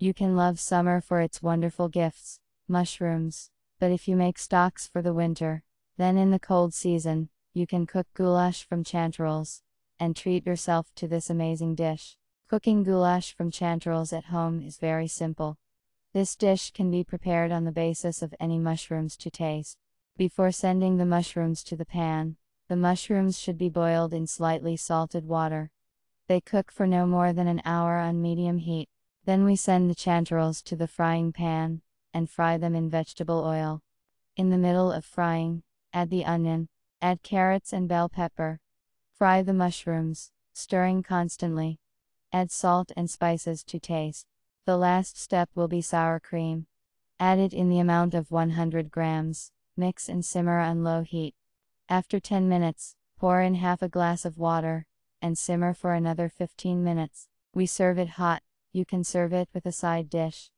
You can love summer for its wonderful gifts, mushrooms, but if you make stocks for the winter, then in the cold season, you can cook goulash from chanterelles, and treat yourself to this amazing dish. Cooking goulash from chanterelles at home is very simple. This dish can be prepared on the basis of any mushrooms to taste. Before sending the mushrooms to the pan, the mushrooms should be boiled in slightly salted water. They cook for no more than an hour on medium heat. Then we send the chanterelles to the frying pan, and fry them in vegetable oil. In the middle of frying, add the onion, add carrots and bell pepper. Fry the mushrooms, stirring constantly. Add salt and spices to taste. The last step will be sour cream. Add it in the amount of 100 grams, mix and simmer on low heat. After 10 minutes, pour in half a glass of water, and simmer for another 15 minutes. We serve it hot. You can serve it with a side dish.